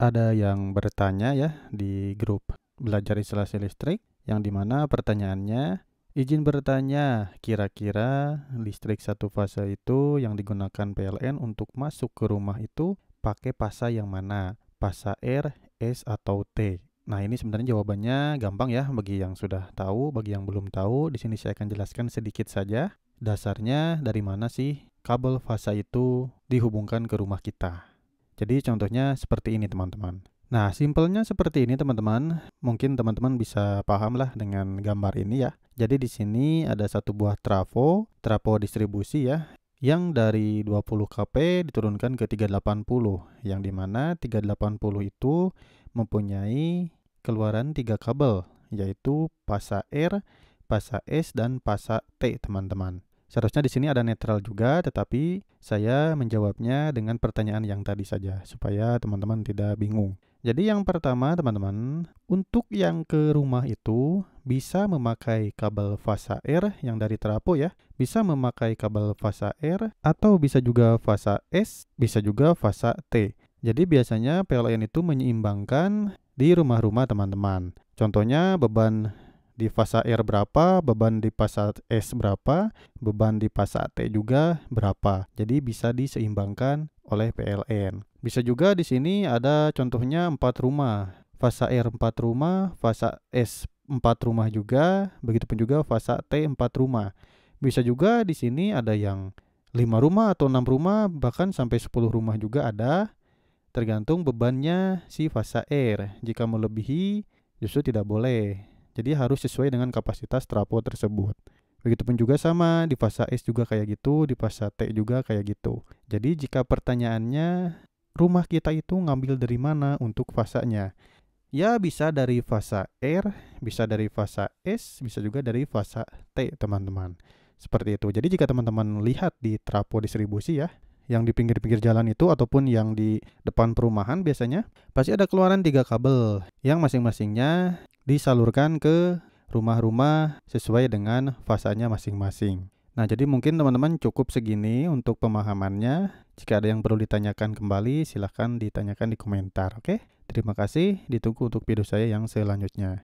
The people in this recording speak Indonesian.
ada yang bertanya ya di grup belajar instalasi listrik yang dimana pertanyaannya izin bertanya kira-kira listrik satu fase itu yang digunakan PLN untuk masuk ke rumah itu pakai pasa yang mana pasa R, S atau T Nah ini sebenarnya jawabannya gampang ya bagi yang sudah tahu bagi yang belum tahu di sini saya akan jelaskan sedikit saja dasarnya dari mana sih kabel fasa itu dihubungkan ke rumah kita jadi contohnya seperti ini teman-teman. Nah, simpelnya seperti ini teman-teman. Mungkin teman-teman bisa paham lah dengan gambar ini ya. Jadi di sini ada satu buah trafo, trafo distribusi ya, yang dari 20 kp diturunkan ke 380, yang dimana 380 itu mempunyai keluaran tiga kabel, yaitu pasa R, pasa S, dan pasa T teman-teman. Seharusnya di sini ada netral juga, tetapi saya menjawabnya dengan pertanyaan yang tadi saja, supaya teman-teman tidak bingung. Jadi yang pertama teman-teman, untuk yang ke rumah itu bisa memakai kabel fasa R yang dari trapo ya, bisa memakai kabel fasa R atau bisa juga fasa S, bisa juga fasa T. Jadi biasanya PLN itu menyeimbangkan di rumah-rumah teman-teman. Contohnya beban di fasa R berapa, beban di fasa S berapa, beban di fasa T juga berapa. Jadi bisa diseimbangkan oleh PLN. Bisa juga di sini ada contohnya empat rumah. Fasa R 4 rumah, fasa S 4 rumah juga, begitupun juga fasa T 4 rumah. Bisa juga di sini ada yang lima rumah atau enam rumah, bahkan sampai 10 rumah juga ada. Tergantung bebannya si fasa R. Jika melebihi, justru tidak boleh. Jadi harus sesuai dengan kapasitas trafo tersebut. Begitupun juga sama di fase S juga kayak gitu, di fase T juga kayak gitu. Jadi jika pertanyaannya rumah kita itu ngambil dari mana untuk fasanya? Ya bisa dari fase R, bisa dari fase S, bisa juga dari fase T teman-teman. Seperti itu. Jadi jika teman-teman lihat di trapo distribusi ya, yang di pinggir-pinggir jalan itu ataupun yang di depan perumahan biasanya pasti ada keluaran tiga kabel yang masing-masingnya disalurkan ke rumah-rumah sesuai dengan fasanya masing-masing. Nah, jadi mungkin teman-teman cukup segini untuk pemahamannya. Jika ada yang perlu ditanyakan kembali, silahkan ditanyakan di komentar. Oke, terima kasih. Ditunggu untuk video saya yang selanjutnya.